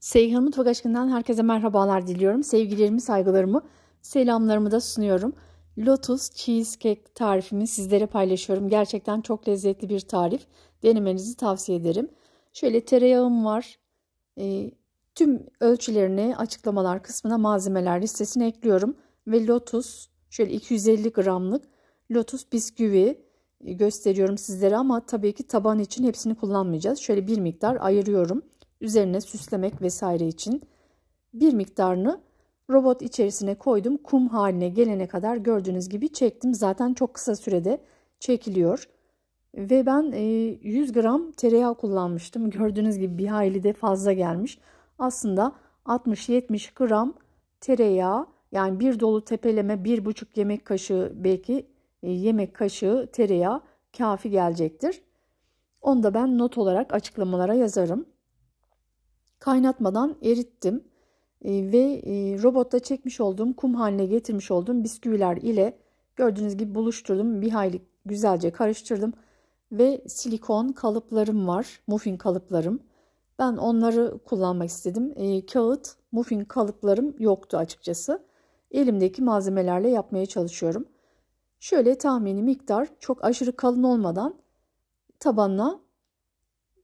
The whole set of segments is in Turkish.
Seyhan Mutfak Aşkı'ndan herkese merhabalar diliyorum. Sevgilerimi, saygılarımı, selamlarımı da sunuyorum. Lotus Cheesecake tarifimi sizlere paylaşıyorum. Gerçekten çok lezzetli bir tarif. Denemenizi tavsiye ederim. Şöyle tereyağım var. E, tüm ölçülerini açıklamalar kısmına malzemeler listesine ekliyorum. Ve Lotus şöyle 250 gramlık Lotus bisküvi e, gösteriyorum sizlere ama tabii ki taban için hepsini kullanmayacağız. Şöyle bir miktar ayırıyorum üzerine süslemek vesaire için bir miktarını robot içerisine koydum. Kum haline gelene kadar gördüğünüz gibi çektim. Zaten çok kısa sürede çekiliyor. Ve ben 100 e, gram tereyağı kullanmıştım. Gördüğünüz gibi bir hayli de fazla gelmiş. Aslında 60-70 gram tereyağı yani bir dolu tepeleme bir buçuk yemek kaşığı belki e, yemek kaşığı tereyağı kafi gelecektir. Onu da ben not olarak açıklamalara yazarım. Kaynatmadan erittim ee, ve e, robotta çekmiş olduğum kum haline getirmiş olduğum bisküviler ile gördüğünüz gibi buluşturdum. Bir hayli güzelce karıştırdım ve silikon kalıplarım var. Muffin kalıplarım. Ben onları kullanmak istedim. Ee, kağıt muffin kalıplarım yoktu açıkçası. Elimdeki malzemelerle yapmaya çalışıyorum. Şöyle tahmini miktar çok aşırı kalın olmadan tabanına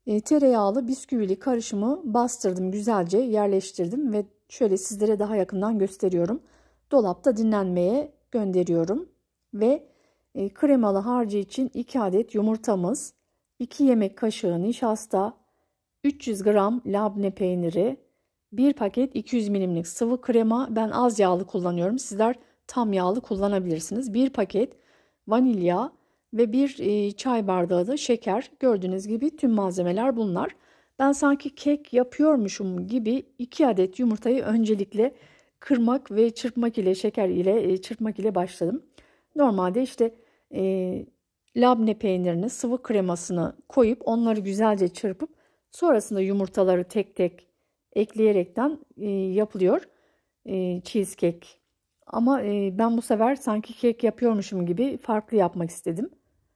e, tereyağlı bisküvili karışımı bastırdım güzelce yerleştirdim ve şöyle sizlere daha yakından gösteriyorum. Dolapta dinlenmeye gönderiyorum ve e, kremalı harcı için 2 adet yumurtamız, 2 yemek kaşığı nişasta, 300 gram labne peyniri, 1 paket 200 milimlik sıvı krema. Ben az yağlı kullanıyorum. Sizler tam yağlı kullanabilirsiniz. 1 paket vanilya, ve bir e, çay bardağı da şeker. Gördüğünüz gibi tüm malzemeler bunlar. Ben sanki kek yapıyormuşum gibi 2 adet yumurtayı öncelikle kırmak ve çırpmak ile şeker ile e, çırpmak ile başladım. Normalde işte e, labne peynirini, sıvı kremasını koyup onları güzelce çırpıp sonrasında yumurtaları tek tek ekleyerekten e, yapılıyor e, cheesecake. Ama e, ben bu sefer sanki kek yapıyormuşum gibi farklı yapmak istedim.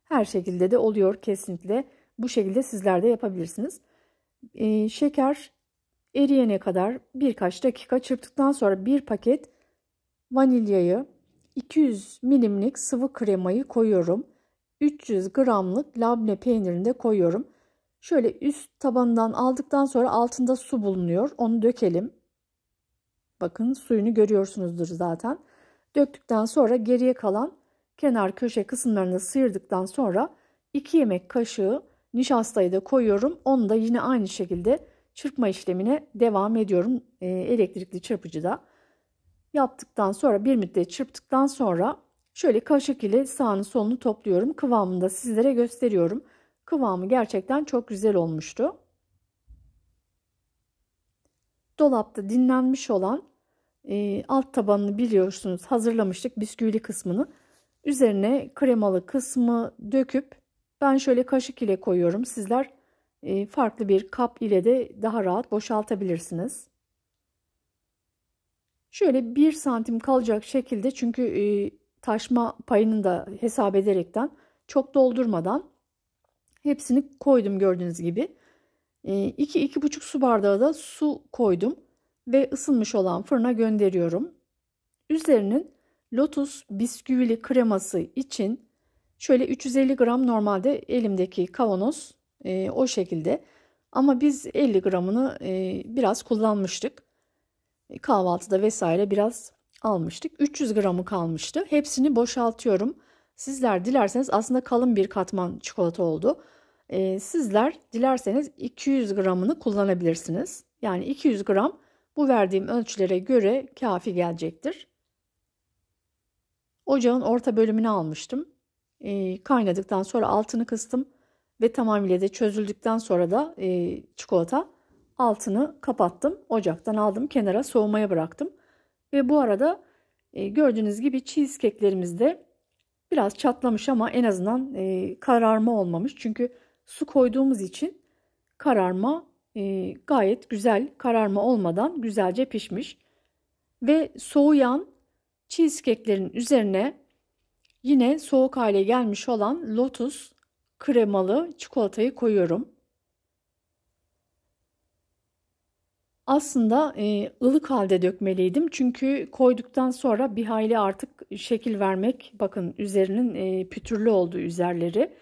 Her şekilde de oluyor kesinlikle. Bu şekilde sizler de yapabilirsiniz. Ee, şeker eriyene kadar birkaç dakika çırptıktan sonra bir paket vanilyayı 200 milimlik sıvı kremayı koyuyorum. 300 gramlık labne peynirini de koyuyorum. Şöyle üst tabanından aldıktan sonra altında su bulunuyor. Onu dökelim. Bakın suyunu görüyorsunuzdur zaten. Döktükten sonra geriye kalan kenar köşe kısımlarını sıyırdıktan sonra 2 yemek kaşığı nişastayı da koyuyorum. Onu da yine aynı şekilde çırpma işlemine devam ediyorum e, elektrikli çırpıcıda. Yaptıktan sonra bir müddet çırptıktan sonra şöyle kaşık ile sağını solunu topluyorum. Kıvamını da sizlere gösteriyorum. Kıvamı gerçekten çok güzel olmuştu. Dolapta dinlenmiş olan e, alt tabanını biliyorsunuz hazırlamıştık bisküvili kısmını. Üzerine kremalı kısmı döküp ben şöyle kaşık ile koyuyorum. Sizler e, farklı bir kap ile de daha rahat boşaltabilirsiniz. Şöyle 1 santim kalacak şekilde çünkü e, taşma payını da hesap ederekten çok doldurmadan hepsini koydum gördüğünüz gibi. 2-2,5 e, su bardağı da su koydum ve ısınmış olan fırına gönderiyorum. Üzerinin Lotus bisküvili kreması için şöyle 350 gram normalde elimdeki kavanoz e, o şekilde. Ama biz 50 gramını e, biraz kullanmıştık. E, kahvaltıda vesaire biraz almıştık. 300 gramı kalmıştı. Hepsini boşaltıyorum. Sizler dilerseniz aslında kalın bir katman çikolata oldu. E, sizler dilerseniz 200 gramını kullanabilirsiniz. Yani 200 gram bu verdiğim ölçülere göre kafi gelecektir. Ocağın orta bölümünü almıştım. E, kaynadıktan sonra altını kıstım ve tamamıyla de çözüldükten sonra da e, çikolata altını kapattım. Ocaktan aldım kenara soğumaya bıraktım. Ve bu arada e, gördüğünüz gibi cheesecake'lerimiz de biraz çatlamış ama en azından e, kararma olmamış. Çünkü su koyduğumuz için kararma e, gayet güzel kararma olmadan güzelce pişmiş. Ve soğuyan cheesecake'lerin üzerine yine soğuk hale gelmiş olan lotus kremalı çikolatayı koyuyorum. Aslında e, ılık halde dökmeliydim çünkü koyduktan sonra bir hayli artık şekil vermek bakın üzerinin e, pütürlü olduğu üzerleri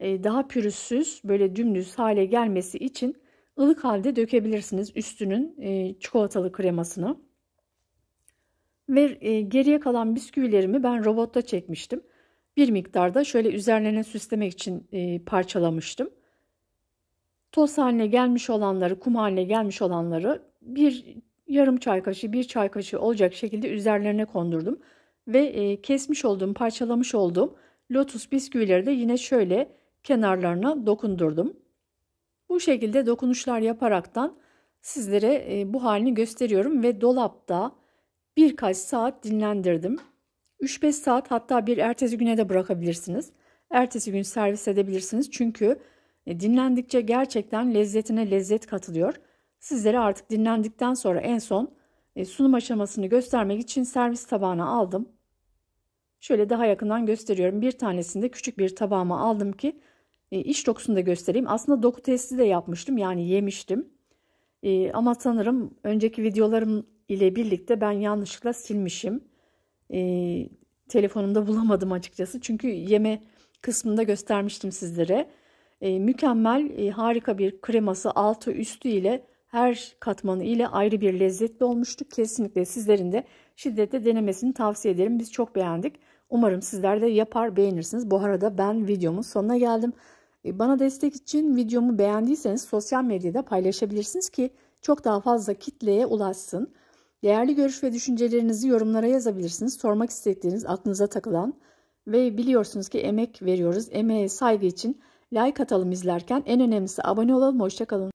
e, daha pürüzsüz böyle dümdüz hale gelmesi için ılık halde dökebilirsiniz üstünün e, çikolatalı kremasını. Ve e, geriye kalan bisküvilerimi ben robotta çekmiştim. Bir miktarda şöyle üzerlerine süslemek için e, parçalamıştım. Toz haline gelmiş olanları, kum haline gelmiş olanları bir yarım çay kaşığı, bir çay kaşığı olacak şekilde üzerlerine kondurdum. Ve e, kesmiş olduğum, parçalamış olduğum lotus bisküvileri de yine şöyle kenarlarına dokundurdum. Bu şekilde dokunuşlar yaparaktan sizlere bu halini gösteriyorum ve dolapta birkaç saat dinlendirdim. 3-5 saat hatta bir ertesi güne de bırakabilirsiniz. Ertesi gün servis edebilirsiniz. Çünkü e, dinlendikçe gerçekten lezzetine lezzet katılıyor. Sizlere artık dinlendikten sonra en son e, sunum aşamasını göstermek için servis tabağına aldım. Şöyle daha yakından gösteriyorum. Bir tanesini de küçük bir tabağıma aldım ki e, iç dokusunu da göstereyim. Aslında doku testi de yapmıştım yani yemiştim. Ama sanırım önceki videolarım ile birlikte ben yanlışlıkla silmişim. E, telefonumda bulamadım açıkçası. Çünkü yeme kısmında göstermiştim sizlere. E, mükemmel, e, harika bir kreması altı üstü ile her katmanı ile ayrı bir lezzetli olmuştu. Kesinlikle sizlerin de şiddetle denemesini tavsiye ederim. Biz çok beğendik. Umarım sizler de yapar beğenirsiniz. Bu arada ben videomun sonuna geldim. Ee, bana destek için videomu beğendiyseniz sosyal medyada paylaşabilirsiniz ki çok daha fazla kitleye ulaşsın. Değerli görüş ve düşüncelerinizi yorumlara yazabilirsiniz. Sormak istediğiniz, aklınıza takılan ve biliyorsunuz ki emek veriyoruz. Emeğe saygı için like atalım izlerken. En önemlisi abone olalım. Hoşçakalın.